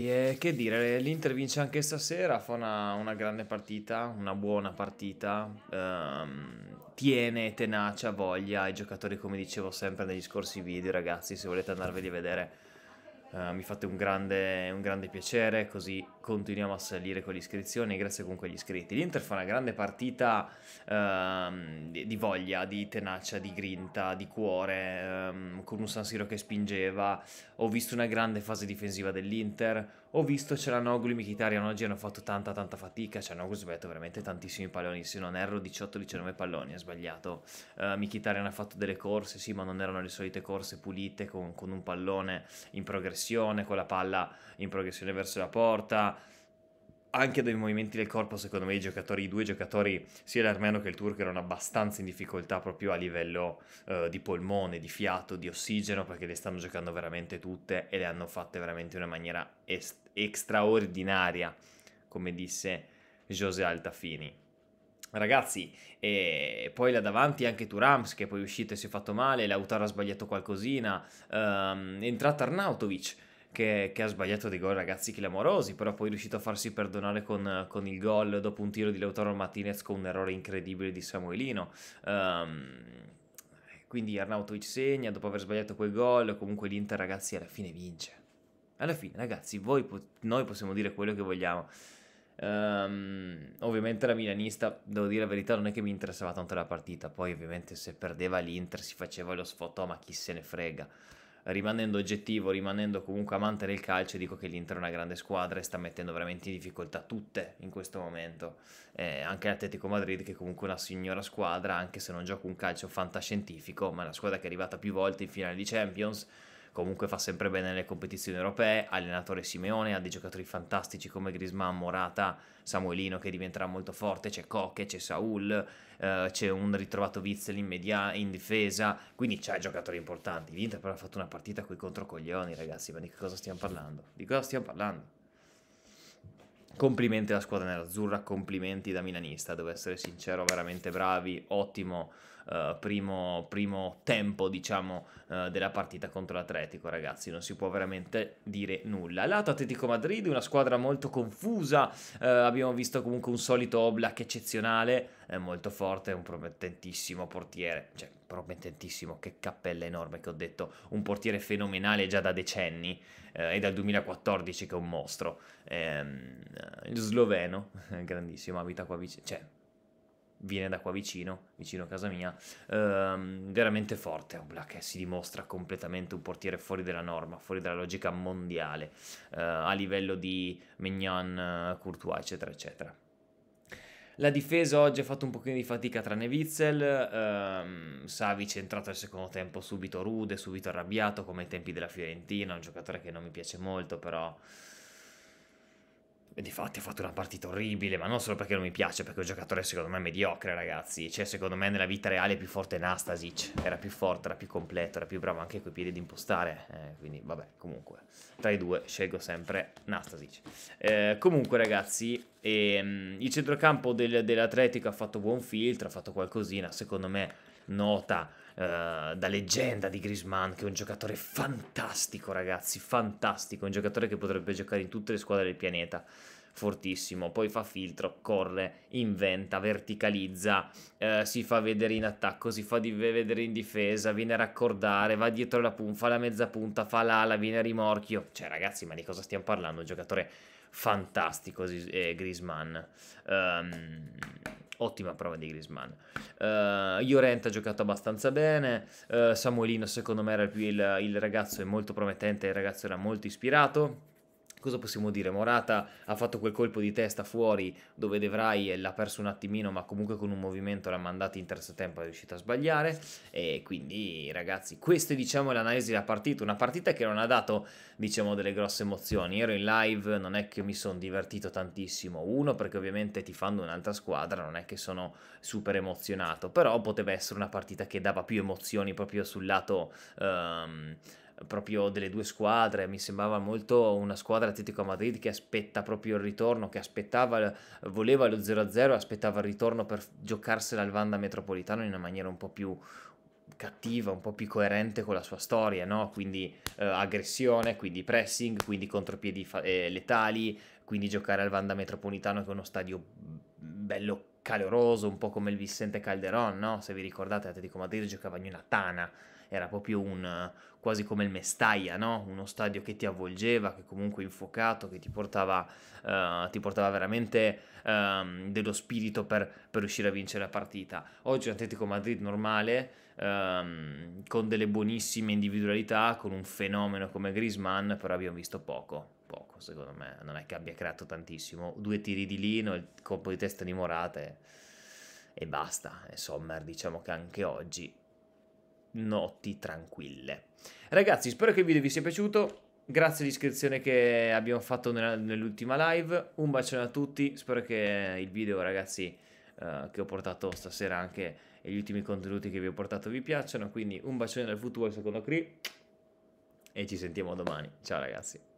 E che dire, l'Inter vince anche stasera, fa una, una grande partita, una buona partita, ehm, tiene, tenacia, voglia, i giocatori come dicevo sempre negli scorsi video ragazzi, se volete andarveli a vedere Uh, mi fate un grande, un grande, piacere, così continuiamo a salire con le iscrizioni. Grazie comunque agli iscritti. L'Inter fa una grande partita uh, di, di, voglia, di tenacia, di grinta, di cuore, um, con un San Siro che spingeva. Ho visto una grande fase difensiva dell'Inter ho visto Celanoglu e Michitarian oggi hanno fatto tanta tanta fatica, Celanoglu ha sbagliato veramente tantissimi palloni, se non erro 18-19 palloni ha sbagliato, uh, Michitarian ha fatto delle corse, sì ma non erano le solite corse pulite con, con un pallone in progressione, con la palla in progressione verso la porta, anche dai movimenti del corpo, secondo me, i, giocatori, i due giocatori, sia l'armeno che il turco, erano abbastanza in difficoltà proprio a livello eh, di polmone, di fiato, di ossigeno, perché le stanno giocando veramente tutte e le hanno fatte veramente in una maniera straordinaria, come disse José Altafini. Ragazzi, e poi là davanti anche Turams che poi è uscito e si è fatto male, Lautaro ha sbagliato qualcosina, um, è entrata Arnautovic, che, che ha sbagliato dei gol ragazzi clamorosi, però poi è riuscito a farsi perdonare con, con il gol dopo un tiro di Lautaro Martinez con un errore incredibile di Samuelino. Um, quindi Arnautovic segna dopo aver sbagliato quel gol, comunque l'Inter ragazzi alla fine vince. Alla fine ragazzi, voi, noi possiamo dire quello che vogliamo. Um, ovviamente la milanista, devo dire la verità, non è che mi interessava tanto la partita. Poi, ovviamente, se perdeva l'Inter si faceva lo sfotò, ma chi se ne frega rimanendo oggettivo, rimanendo comunque amante del calcio, dico che l'Inter è una grande squadra e sta mettendo veramente in difficoltà tutte in questo momento. Eh, anche l'Atletico Madrid, che è comunque una signora squadra, anche se non gioca un calcio fantascientifico, ma è una squadra che è arrivata più volte in finale di Champions comunque fa sempre bene nelle competizioni europee, allenatore Simeone, ha dei giocatori fantastici come Grisman, Morata, Samuelino che diventerà molto forte, c'è Koke, c'è Saul, eh, c'è un ritrovato Witzel in, media, in difesa, quindi c'è giocatori importanti. L'Inter però ha fatto una partita qui contro Coglioni ragazzi, ma di cosa stiamo parlando? Di cosa stiamo parlando? Complimenti alla squadra nerazzurra, complimenti da milanista, devo essere sincero, veramente bravi, ottimo eh, primo, primo, tempo, diciamo, uh, della partita contro l'Atletico, ragazzi, non si può veramente dire nulla. Lato Atletico Madrid, una squadra molto confusa, uh, abbiamo visto comunque un solito Oblak eccezionale, È molto forte, è un promettentissimo portiere, cioè promettentissimo, che cappella enorme che ho detto, un portiere fenomenale già da decenni, eh, è dal 2014 che è un mostro, eh, sloveno, grandissimo, abita qua vicino, cioè viene da qua vicino, vicino a casa mia, ehm, veramente forte Oblak che eh, si dimostra completamente un portiere fuori della norma, fuori dalla logica mondiale, eh, a livello di Mignon, eh, Courtois, eccetera, eccetera. La difesa oggi ha fatto un pochino di fatica tranne Witzel, ehm, Savic è entrato al secondo tempo subito rude, subito arrabbiato come ai tempi della Fiorentina, un giocatore che non mi piace molto però e difatti ha fatto una partita orribile, ma non solo perché non mi piace, perché è un giocatore secondo me mediocre, ragazzi. Cioè, secondo me nella vita reale è più forte Nastasic. Era più forte, era più completo, era più bravo anche coi piedi di impostare. Eh, quindi, vabbè, comunque. Tra i due scelgo sempre Nastasic. Eh, comunque, ragazzi, ehm, il centrocampo del, dell'Atletico ha fatto buon filtro, ha fatto qualcosina. Secondo me nota Uh, da leggenda di Grisman, che è un giocatore fantastico, ragazzi, fantastico, un giocatore che potrebbe giocare in tutte le squadre del pianeta. Fortissimo, poi fa filtro, corre, inventa, verticalizza, uh, si fa vedere in attacco, si fa vedere in difesa, viene a raccordare, va dietro la punta, fa la mezza punta, fa l'ala, viene a rimorchio. Cioè, ragazzi, ma di cosa stiamo parlando? Un giocatore fantastico, eh, Grisman. Um, ehm, ottima prova di Grisman. Uh, eh, ha giocato abbastanza bene, uh, Samuelino secondo me era più il, il ragazzo, è molto promettente, il ragazzo era molto ispirato cosa possiamo dire? Morata ha fatto quel colpo di testa fuori dove De Vrij l'ha perso un attimino, ma comunque con un movimento l'ha mandato in terzo tempo, è riuscito a sbagliare. E quindi, ragazzi, questa è diciamo, l'analisi della partita. Una partita che non ha dato diciamo, delle grosse emozioni. Ero in live, non è che mi sono divertito tantissimo. Uno, perché ovviamente ti fanno un'altra squadra, non è che sono super emozionato. Però poteva essere una partita che dava più emozioni proprio sul lato. Um, proprio delle due squadre, mi sembrava molto una squadra Atletico Madrid che aspetta proprio il ritorno, che aspettava, voleva lo 0-0 aspettava il ritorno per giocarsela al Vanda Metropolitano in una maniera un po' più cattiva, un po' più coerente con la sua storia, no? Quindi eh, aggressione, quindi pressing, quindi contropiedi eh, letali, quindi giocare al Vanda Metropolitano che è uno stadio bello caloroso, un po' come il Vicente Calderon, no? Se vi ricordate, Atletico Madrid giocava in una tana, era proprio un quasi come il Mestaglia, no? uno stadio che ti avvolgeva, che comunque infuocato, che ti portava, uh, ti portava veramente um, dello spirito per, per, riuscire a vincere la partita. Oggi un Atletico Madrid normale, um, con delle buonissime individualità, con un fenomeno come Grisman, però abbiamo visto poco poco, secondo me, non è che abbia creato tantissimo. Due tiri di Lino, il colpo di testa di Morate e basta. insomma, diciamo che anche oggi notti tranquille. Ragazzi, spero che il video vi sia piaciuto. Grazie all'iscrizione che abbiamo fatto nell'ultima live. Un bacione a tutti. Spero che il video, ragazzi, eh, che ho portato stasera anche e gli ultimi contenuti che vi ho portato vi piacciono. Quindi un bacione dal futuro secondo Cree. E ci sentiamo domani. Ciao ragazzi.